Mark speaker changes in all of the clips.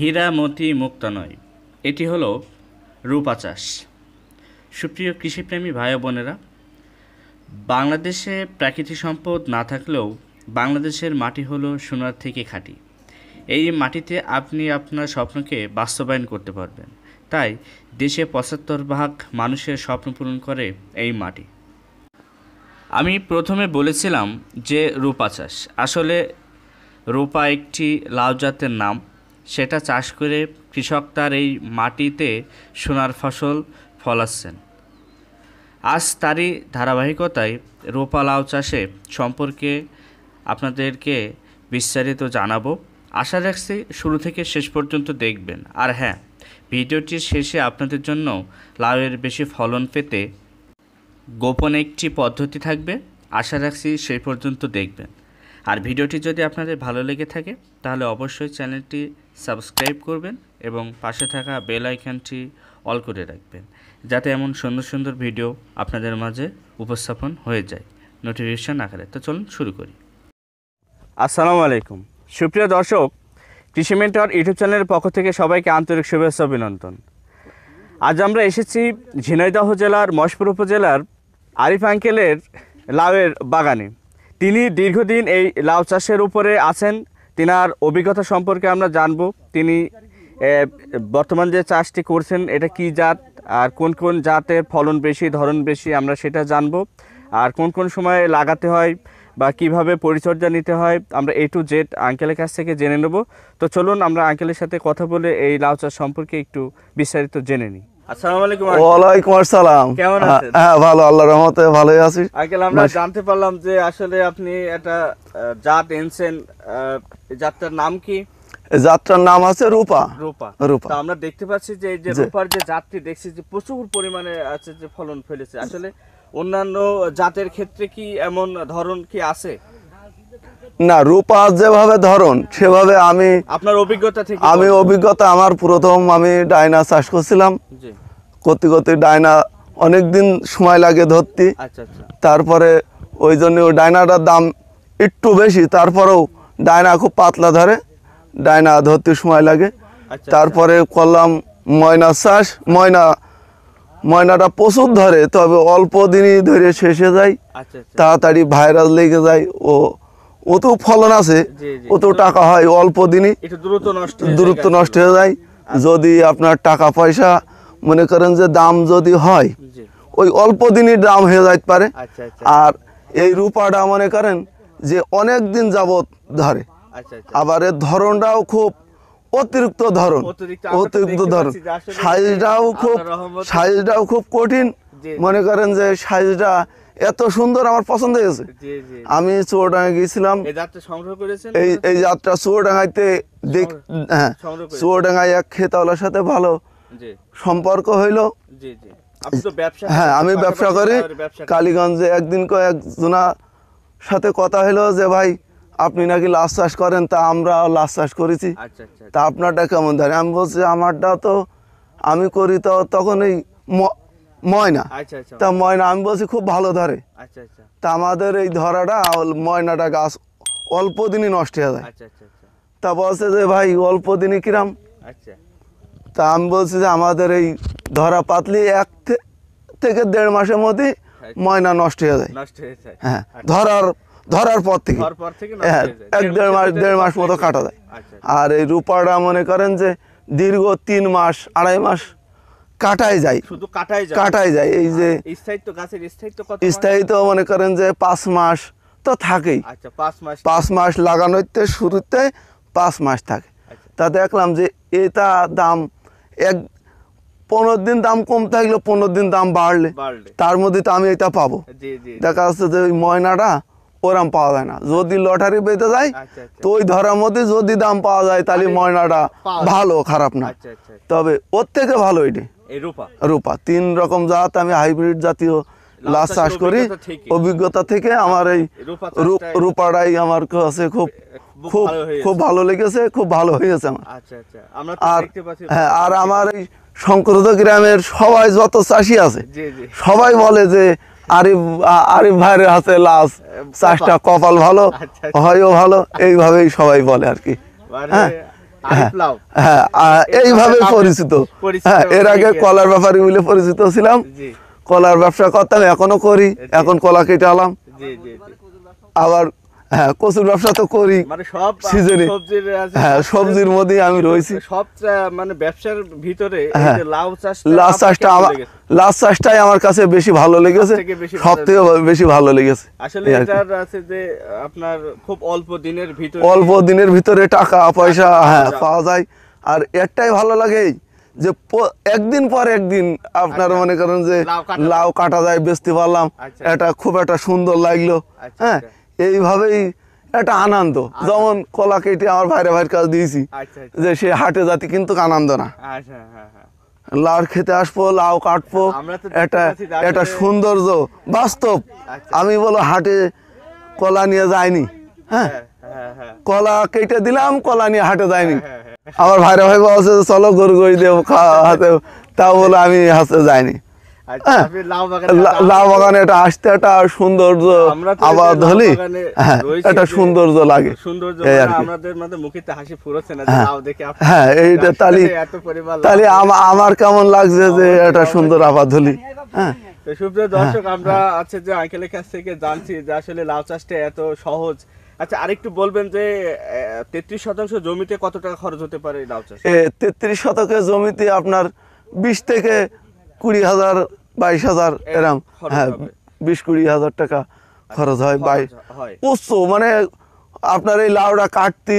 Speaker 1: হীরা মতি মুক্তা নয় এটি হলো রূপা চাষ সুপ্রিয় কৃষিপ্রেমী ভাই বোনেরা বাংলাদেশে প্রাকৃতিক সম্পদ না থাকলেও বাংলাদেশের মাটি হলো সোনার থেকে খাঁটি এই মাটিতে আপনি আপনার স্বপ্নকে বাস্তবায়ন করতে পারবেন তাই দেশে পঁচাত্তর ভাগ মানুষের স্বপ্ন পূরণ করে এই মাটি আমি প্রথমে বলেছিলাম যে রূপা চাষ আসলে রূপা একটি লাউ জাতের নাম সেটা চাষ করে কৃষক তার এই মাটিতে সোনার ফসল ফলাচ্ছেন আজ তারই ধারাবাহিকতায় রোপা লাউ চাষে সম্পর্কে আপনাদেরকে বিস্তারিত জানাবো আশা রাখছি শুরু থেকে শেষ পর্যন্ত দেখবেন আর হ্যাঁ ভিডিওটির শেষে আপনাদের জন্য লাউয়ের বেশি ফলন পেতে গোপন একটি পদ্ধতি থাকবে আশা রাখছি সেই পর্যন্ত দেখবেন আর ভিডিওটি যদি আপনাদের ভালো লেগে থাকে তাহলে অবশ্যই চ্যানেলটি সাবস্ক্রাইব করবেন এবং পাশে থাকা বেল আইকনটি অল করে রাখবেন যাতে এমন সুন্দর সুন্দর ভিডিও আপনাদের মাঝে উপস্থাপন হয়ে যায় নোটিফিকেশান আকারে তো চলুন শুরু করি আসসালামু আলাইকুম সুপ্রিয় দর্শক কৃষি মেন্টর ইউটিউব চ্যানেলের পক্ষ থেকে সবাইকে আন্তরিক শুভেচ্ছা অভিনন্দন আজ আমরা এসেছি ঝিনাইদহ জেলার মশপুর উপজেলার আরিফ আঙ্কেলের লাউয়ের বাগানে তিনি দীর্ঘদিন এই লাউ চাষের উপরে আছেন তিনার অভিজ্ঞতা সম্পর্কে আমরা জানব তিনি বর্তমান যে চাষটি করছেন এটা কি জাত আর কোন কোন জাতের ফলন বেশি ধরন বেশি আমরা সেটা জানব আর কোন কোন সময়ে লাগাতে হয় বা কিভাবে পরিচর্যা নিতে হয় আমরা এ টু জেড আঙ্কেলের কাছ থেকে জেনে নেব তো চলুন আমরা আঙ্কেলের সাথে কথা বলে এই লাউ চাষ সম্পর্কে একটু বিস্তারিত জেনে নিই
Speaker 2: হ্যাঁ, হ্যাঁ, আমরা জানতে
Speaker 1: পারলাম যে আসলে আপনি একটা জাত নাম কি নাম আছে আমরা দেখতে পাচ্ছি যে এই যে রূপার যে জাতটি দেখছি যে প্রচুর পরিমাণে আছে যে ফলন ফেলেছে আসলে অন্যান্য জাতের ক্ষেত্রে কি এমন ধরন কি আছে
Speaker 2: না রূপা যেভাবে ধরন সেভাবে আমি
Speaker 1: আপনার অভিজ্ঞতা থেকে আমি অভিজ্ঞতা
Speaker 2: আমার প্রথম আমি ডায়না চাষ করছিলাম করতে করতে ডায়না অনেকদিন সময় লাগে ধরতে আচ্ছা, আচ্ছা। তারপরে ওই জন্য ওই ডায়নাটার দাম একটু বেশি তারপরেও ডায়না খুব পাতলা ধরে ডায়না ধরতে সময় লাগে আচ্ছা, তারপরে করলাম ময়না চাষ ময়না ময়নাটা প্রচুর ধরে তবে অল্প দিনই ধরে শেষে যায় আচ্ছা, আচ্ছা। তাড়াতাড়ি ভাইরাস লেগে যায় ও ও তো ফলন আছে ও তো টাকা হয় অল্প দিনই দূরত্ব নষ্ট হয়ে যায় আচ্ছা। যদি আপনার টাকা পয়সা মনে করেন যে দাম যদি হয় ওই অল্প দিনই দাম হয়ে যাইতে পারে আর এই রূপাটা মনে করেন যে অনেক দিন যাবত ধরে আবার এর ধরনটাও খুব অতিরিক্ত ধরন অতিরিক্ত ধরন সাইজটাও খুব সাইজটাও খুব কঠিন মনে করেন যে সাইজটা এত সুন্দর আমার পছন্দ হয়েছে আমি চুয়াডাঙ্গা গিয়েছিলাম এই এই যাত্রা চুয়াডাঙ্গাইতে দেখ হ্যাঁ চুয়াডাঙ্গাই এক খেতাওয়ালার সাথে ভালো সম্পর্ক হইলো হ্যাঁ আমি ব্যবসা করি কালীগঞ্জে একদিন কয়েকজনার সাথে কথা হলো যে ভাই আপনি নাকি লাশ চাষ করেন তা আমরা লাশ চাষ করেছি আচ্ছা, আচ্ছা, তা আপনারটা কেমন ধরে আমি বলছি আমারটা তো আমি করি তো তখন এই ময়না আচ্ছা, তা ময়না আমি বলছি খুব ভালো ধরে তা আমাদের এই ধরাটা ময়নাটা গাছ অল্প দিনই নষ্ট হয়ে যায় তা বলছে যে ভাই অল্প দিনই কিরাম তা আমি বলছি যে আমাদের এই ধরা পাতলি এক থেকে দেড় মাসের মধ্যে হ্যাঁ। ময়না নষ্ট হয়ে যায় হ্যাঁ ধরার ধরার পর থেকে হ্যাঁ, এক দেড় মাস দেড় মাস মতো কাটা যায় আচ্ছা, আচ্ছা। আর এই রূপাটা মনে করেন যে দীর্ঘ তিন মাস আড়াই মাস কাটাই যায় শুধু কাটাই যায় যায় এই যে স্থায়িত মনে করেন যে পাঁচ মাস তো থাকেই আচ্ছা, পাঁচ মাস পাঁচ মাস লাগানোতে শুরুতে পাঁচ মাস থাকে তা দেখলাম যে এটা দাম এক পনেরো দিন দাম কম থাকলে পনেরো দিন দাম বাড়লে তার মধ্যে তো আমি এটা পাবো দেখা যাচ্ছে যে ওই ময়নাটা ওরম পাওয়া যায় না যদি লটারি পেতে যায় তো ওই ধরার মধ্যে যদি দাম পাওয়া যায় তাহলে ময়নাটা ভালো খারাপ না আচ্ছা, আচ্ছা, আচ্ছা। তবে ওর থেকে ভালো এটি রূপা তিন রকম জাত আমি হাইব্রিড জাতীয় লাশ চাষ করি অভিজ্ঞতা থেকে আমার এই রূপাটাই আমার কাছে খুব খুব খুব ভালো লেগেছে খুব ভালো হয়েছে আমার আর হ্যাঁ আর আমার এই শঙ্করদ গ্রামের সবাই যত চাষি আছে সবাই বলে যে আরিফ আরিফ ভাইয়ের হাতে লাশ চাষটা কপাল ভালো আচ্ছা, আচ্ছা। হয়ও ভালো এইভাবেই সবাই বলে আর কি মানে হ্যাঁ হ্যাঁ, হ্যাঁ এইভাবে পরিচিত হ্যাঁ এর আগে কলার ব্যাপারে মিলে পরিচিত ছিলাম কলার ব্যবসা করতাম এখনো করি এখন কলা কেটে আলাম আবার হ্যাঁ কচুর ব্যবসা তো করি মানে সব সিজনে সবজির হ্যাঁ, মধ্যে আমি রয়েছি
Speaker 1: সব মানে ব্যবসার ভিতরে হ্যাঁ। লাউ চাষটা আমার লাউ
Speaker 2: চাষটাই আমার কাছে বেশি ভালো লেগেছে সব থেকে বেশি ভালো লেগেছে
Speaker 1: অল্প দিনের ভিতরে অল্প দিনের ভিতরে টাকা পয়সা হ্যাঁ পাওয়া
Speaker 2: যায় আর একটাই ভালো লাগে যে একদিন পর একদিন আপনার আচ্ছা। মনে করেন যে লাউ কাটা যায় বেচতে পারলাম আচ্ছা। এটা খুব একটা সুন্দর লাগলো আচ্ছা, হ্যাঁ এইভাবেই একটা আনন্দ আচ্ছা। যেমন কলা কেটে আমার ভাইরে ভাইয়ের কাজ দিয়েছি আচ্ছা, আচ্ছা। যে সে হাটে যাতে কিন্তু আনন্দ না
Speaker 1: হ্যাঁ, হ্যাঁ।
Speaker 2: লাউর খেতে আসবো লাউ কাটবো একটা একটা সৌন্দর্য বাস্তব আমি বলো হাটে কলা নিয়ে যায়নি হ্যাঁ? হ্যাঁ কলা কেটে দিলাম কলা নিয়ে হাটে যায়নি আমার ভাইরা ভাই বলছে চলো গরু গরি দেবো খাওয়া হাতে তাও বলো আমি হাতে যাইনি আমার কেমন লাগছে যে এটা সুন্দর আবার ধলি হ্যাঁ।
Speaker 1: সুপ্রিয় দর্শক হ্যাঁ, আমরা হ্যাঁ। আছে যে আঙ্কেলের কাছ থেকে জানছি যে আসলে লাউ চাষটা এত সহজ আচ্ছা আরেকটু বলবেন যে তেত্রিশ শতাংশ জমিতে কত টাকা খরচ হতে পারে লাউ চাষ
Speaker 2: তেত্রিশ জমিতে আপনার বিশ থেকে কুড়ি হাজার বাইশ হাজার এরম হ্যাঁ বিশ কুড়ি হাজার টাকা আচ্ছা, খরচ হয় বাই উচ্চ মানে আপনার এই লাউটা কাটতি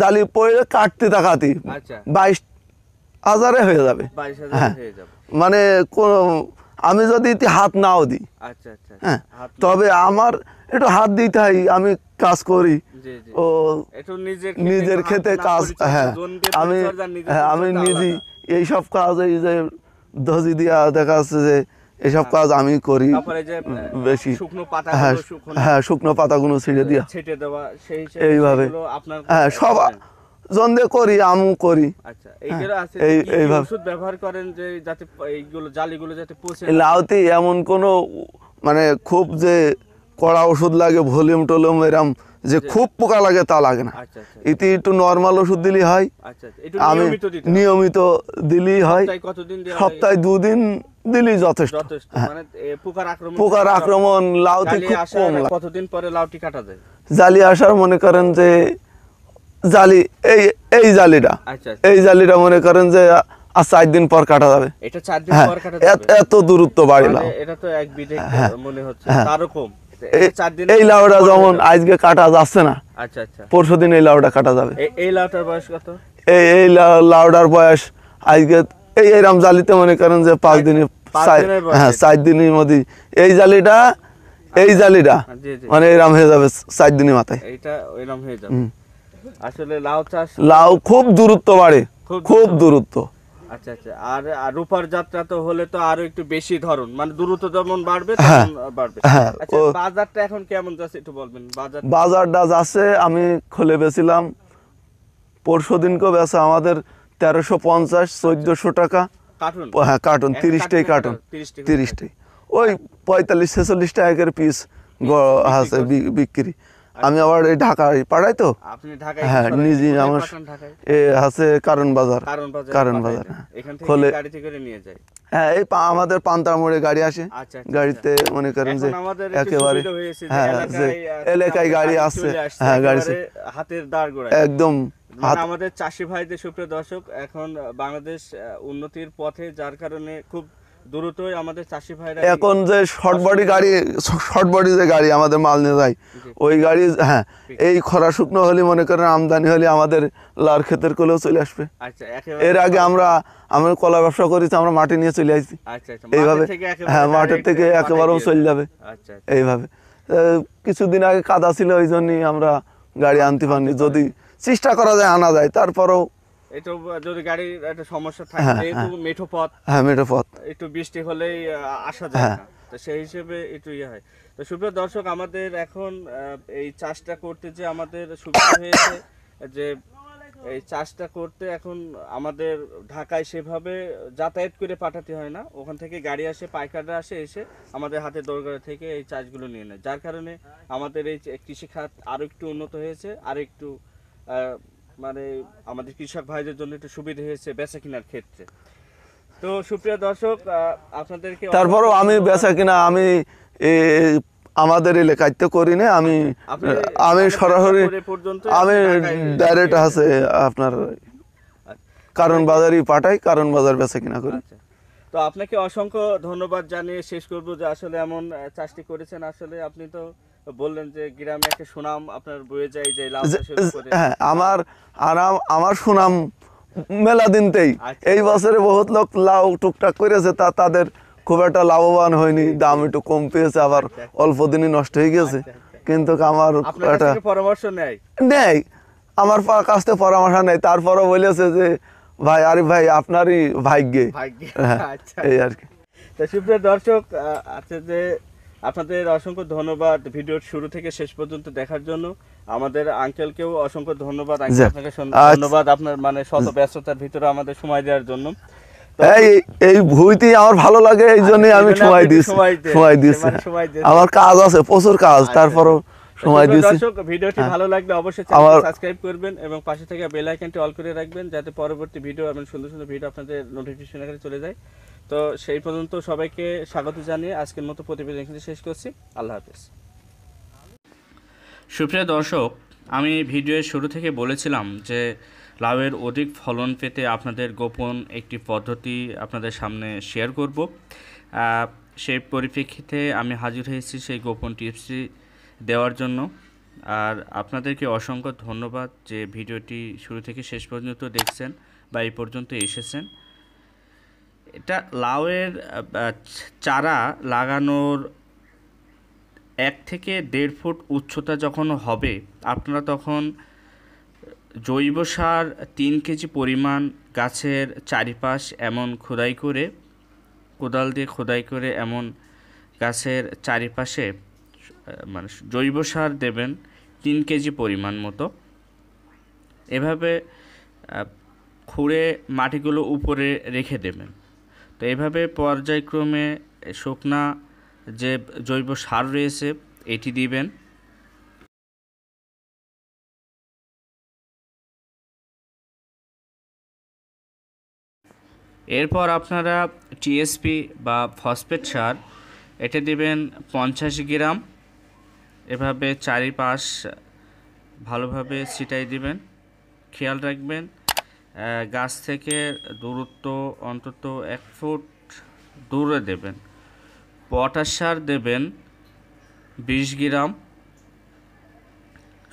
Speaker 2: জালি পড়ে কাটতি দেখাতি আচ্ছা। বাইশ হাজারে হয়ে যাবে হ্যাঁ মানে কোন আমি যদি হাত নাও দিই আচ্ছা, হ্যাঁ তবে আমার একটু হাত দিতে হয় আমি কাজ করি ও নিজের খেতে কাজ হ্যাঁ আমি হ্যাঁ আমি নিজেই এইসব কাজ এই যে দর্জি দিয়া দেখা যাচ্ছে যে এসব আচ্ছা। কাজ আমি করি বেশি হ্যাঁ, হ্যাঁ শুকনো পাতাগুলো ছিঁড়ে দিয়া এইভাবে হ্যাঁ জন্দে করি আমু করি আচ্ছা,
Speaker 1: হ্যাঁ,
Speaker 2: লাউতে এমন কোনো মানে খুব যে কড়া ওষুধ লাগে ভলিউম টলিউম এরম যে খুব পোকা লাগে তা লাগে না এতে আচ্ছা, আচ্ছা। একটু নর্মাল ওষুধ দিলেই হয় আচ্ছা, আমি নিয়মিত দিলেই হয় সপ্তাহে দুদিন দিলেই যথেষ্ট হ্যাঁ। মানে,
Speaker 1: পোকার আক্রমণ লাউতে খুব কম কতদিন পরে লাউটি কাটা যায়
Speaker 2: জালি আসার মনে করেন যে জালি এই এই জালিটা এই জালিটা মনে করেন যে চার দিন পর কাটা যাবে হ্যাঁ, এত দূরত্ব বাড়িলাম মানে এটা
Speaker 1: তো এক বিঘে হ্যাঁ, মনে হচ্ছে এই লাউটা যেমন আজকে
Speaker 2: কাটা যাচ্ছে না আচ্ছা আচ্ছা পরশু দিন এই লাউটা কাটা যাবে
Speaker 1: এই লাউটার বয়স কত
Speaker 2: এই এই লাউডার বয়স আজকে এই এরম জালিতে মনে করেন যে পাঁচ দিনে হ্যাঁ চার দিনের মধ্যে এই জালিটা আচ্ছা। এই জালিটা হ্যাঁ, মানে এরম হয়ে যাবে চার দিনের মাথায়
Speaker 1: এটা এরম হয়ে যাবে আসলে লাউ চাষ লাউ
Speaker 2: খুব দূরত্ব বাড়ে খুব দূরত্ব
Speaker 1: আচ্ছা আচ্ছা আর আর রূপার যাত্রা তো হলে তো আরো একটু বেশি ধরন মানে দ্রুত যেমন বাড়বে হ্যাঁ, বাড়বে হ্যাঁ, আচ্ছা বাজারটা এখন কেমন যাচ্ছে একটু বলবেন
Speaker 2: বাজার আমি খুলে বেছিলাম পরশু দিনকে বেচা আমাদের তেরোশো পঞ্চাশ আচ্ছা। টাকা কার্টুন হ্যাঁ তিরিশটাই কার্টুন তিরিশটাই ওই পঁয়তাল্লিশ ছেচল্লিশ টাকা পিস আছে বিক্রি আমি আবার ঢাকায় পাড়াই তো আপনি ঢাকায় হ্যাঁ নিজে আছে কারণ বাজার কারণ বাজার হ্যাঁ। খোলে হ্যাঁ এই আমাদের পান্তার মোড়ে গাড়ি আসে আচ্ছা, আচ্ছা, আচ্ছা। গাড়িতে মনে করেন যে একেবারে হ্যাঁ এলাকায় গাড়ি আসছে হ্যাঁ গাড়ি হাতের
Speaker 1: দাঁড় গোড়ায় একদম মানে আমাদের চাষি ভাইদের সুপ্রিয় দর্শক এখন বাংলাদেশ উন্নতির পথে যার কারণে খুব দ্রুতই আমাদের চাষি ভাইরা এখন যে শর্ট বডি গাড়ি
Speaker 2: শর্ট বডি যে গাড়ি আমাদের মাল নিয়ে যায় ওই গাড়ি হ্যাঁ এই খরা শুকনো হলে মনে করেন আমদানি হলে আমাদের লার ক্ষেতের কোলেও চলে আসবে আচ্ছা, এর আগে আমরা আমরা কলা ব্যবসা করেছি আমরা মাটি নিয়ে চলে আসছি আচ্ছা, আচ্ছা, এইভাবে হ্যাঁ মাঠের থেকে একেবারেও চলে যাবে এইভাবে কিছুদিন আগে কাদা ছিল ওই জন্যই আমরা গাড়ি আনতে পারিনি যদি চেষ্টা করা যায় আনা যায় তারপরেও
Speaker 1: এটা যদি গাড়ির একটা সমস্যা থাকে হ্যাঁ, যেহেতু মেঠো পথ হ্যাঁ মেঠো পথ হ্যাঁ, একটু বৃষ্টি হলেই আসা যায় হ্যাঁ। না তো সেই হিসেবে একটু ইয়ে হয় তো সুপ্রিয় দর্শক আমাদের এখন এই চাষটা করতে যে আমাদের সুবিধা হয়েছে যে এই চাষটা করতে এখন আমাদের ঢাকায় সেভাবে যাতায়াত করে পাঠাতে হয় না ওখান থেকে গাড়ি আসে পাইকাররা আসে এসে আমাদের হাতে দরকার থেকে এই চাষগুলো নিয়ে নেয় যার কারণে আমাদের এই কৃষিখাত আরও একটু উন্নত হয়েছে আর একটু মানে আমাদের কৃষক ভাইদের জন্য একটু সুবিধা হয়েছে বেচা কেনার ক্ষেত্রে তো সুপ্রিয় দর্শক আপনাদেরকে
Speaker 2: তারপরও আমি বেচা কিনা আমি আমাদের এলাকায় তো করি না আমি আমি সরাসরি আমি ডাইরেক্ট আছে আপনার কারণ বাজারই পাঠাই কারণ বাজার বেচা কিনা করি আচ্ছা।
Speaker 1: তো আপনাকে অসংখ্য ধন্যবাদ জানিয়ে শেষ করবো যে আসলে এমন চাষটি করেছেন আসলে আপনি তো বললেন যে গ্রামে একটা সুনাম আপনার বয়ে যায় যে হ্যাঁ,
Speaker 2: আমার আরাম আমার সুনাম মেলা দিনতেই আচ্ছা। এই বছরে বহুত লোক লাউ টুকটাক করেছে তা তাদের খুব একটা লাভবান হয়নি দাম একটু কম পেয়েছে আবার আচ্ছা, আচ্ছা। অল্প দিনই নষ্ট হয়ে গেছে কিন্তু আমার একটা পরামর্শ নেয় আমার কাছ থেকে পরামর্শ নেয় তারপরও বলেছে যে ভাই আরে ভাই আপনারই ভাগ্যে হ্যাঁ, এই আর কি
Speaker 1: দর্শক আছে যে আপনাদের অসংখ্য ধন্যবাদ ভিডিওর শুরু থেকে শেষ পর্যন্ত দেখার জন্য আমাদের আঙ্কেলকেও অসংখ্য ধন্যবাদ আপনাকে আচ্ছা। ধন্যবাদ আপনার মানে শত ব্যস্ততার ভিতরে আমাদের সময় দেওয়ার জন্য
Speaker 2: আমার আমার কাজ আছে প্রচুর কাজ আচ্ছা। তারপরও সময় দিয়েছি দর্শক ভিডিওটি হ্যাঁ। ভালো লাগলে অবশ্যই চ্যানেলটি সাবস্ক্রাইব
Speaker 1: করবেন এবং পাশে থেকে বেল আইকনটি অল করে রাখবেন যাতে পরবর্তী ভিডিও এবং সুন্দর সুন্দর ভিডিও আপনাদের নোটিফিকেশন আকারে চলে যায় তো সেই পর্যন্ত সবাইকে স্বাগত জানিয়ে আজকের মতো প্রতিবেদন এখানে শেষ করছি আল্লাহ হাফেজ সুপ্রিয় দর্শক আমি ভিডিওর শুরু থেকে বলেছিলাম যে লাউয়ের অধিক ফলন পেতে আপনাদের গোপন একটি পদ্ধতি আপনাদের সামনে শেয়ার করব সেই পরিপ্রেক্ষিতে আমি হাজির হয়েছি সেই গোপন টিপসটি দেওয়ার জন্য আর আপনাদেরকে অসংখ্য ধন্যবাদ যে ভিডিওটি শুরু থেকে শেষ পর্যন্ত দেখছেন বা এই পর্যন্ত এসেছেন এটা লাউয়ের চারা লাগানোর এক থেকে দেড় ফুট উচ্চতা যখন হবে আপনারা তখন জৈব সার তিন কেজি পরিমাণ গাছের চারিপাশ এমন খোদাই করে কোদাল দিয়ে খোদাই করে এমন গাছের চারিপাশে মানে জৈব সার দেবেন তিন কেজি পরিমাণ মতো এভাবে খুঁড়ে মাটিগুলো উপরে রেখে দেবেন তো এভাবে পর্যায়ক্রমে শুকনা যে জৈব সার রয়েছে এটি দিবেন এরপর আপনারা টিএসপি বা ফসফেট সার এটা দেবেন পঞ্চাশ গ্রাম এভাবে চারিপাশ ভালোভাবে ছিটাই দিবেন খেয়াল রাখবেন গাছ থেকে দূরত্ব অন্তত এক ফুট দূরে দেবেন পটাশ সার দেবেন বিশ গ্রাম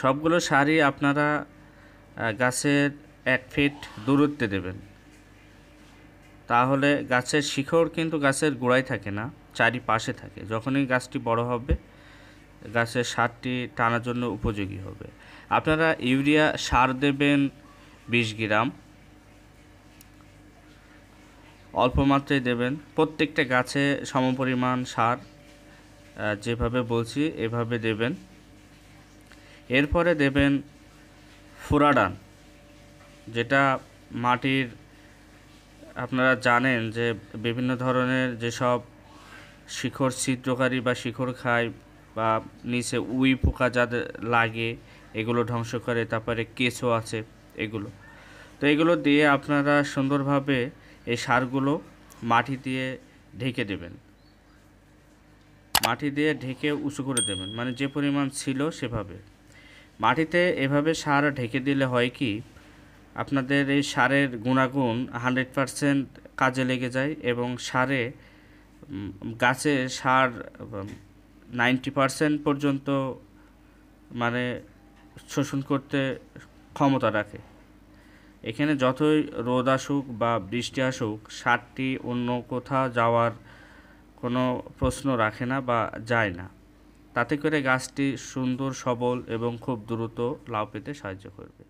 Speaker 1: সবগুলো সারই আপনারা গাছের এক ফিট দূরত্বে দেবেন তাহলে গাছের শিখর কিন্তু গাছের গোড়ায় থাকে না চারিপাশে থাকে যখনই গাছটি বড় হবে গাছের সারটি টানার জন্য উপযোগী হবে আপনারা ইউরিয়া সার দেবেন বিশ গ্রাম অল্প মাত্রায় দেবেন প্রত্যেকটা গাছে সমপরিমাণ সার যেভাবে বলছি এভাবে দেবেন এরপরে দেবেন ফুরাডান যেটা মাটির আপনারা জানেন যে বিভিন্ন ধরনের যেসব শিখর ছিদ্রকারী বা শিখর খায় বা নিচে উই পোকা যাদের লাগে এগুলো ধ্বংস করে তারপরে কেঁচো আছে এগুলো তো এগুলো দিয়ে আপনারা সুন্দরভাবে এই সারগুলো মাটি দিয়ে ঢেকে দেবেন মাটি দিয়ে ঢেকে উঁচু করে দেবেন মানে যে পরিমাণ ছিল সেভাবে মাটিতে এভাবে সার ঢেকে দিলে হয় কি আপনাদের এই সারের গুণাগুণ হান্ড্রেড পারসেন্ট কাজে লেগে যায় এবং সারে গাছে সার নাইনটি পার্সেন্ট পর্যন্ত মানে শোষণ করতে ক্ষমতা রাখে এখানে যতই রোদ আসুক বা বৃষ্টি আসুক সারটি অন্য কোথাও যাওয়ার কোনো প্রশ্ন রাখে না বা যায় না তাতে করে গাছটি সুন্দর সবল
Speaker 2: এবং খুব দ্রুত লাভ পেতে সাহায্য করবে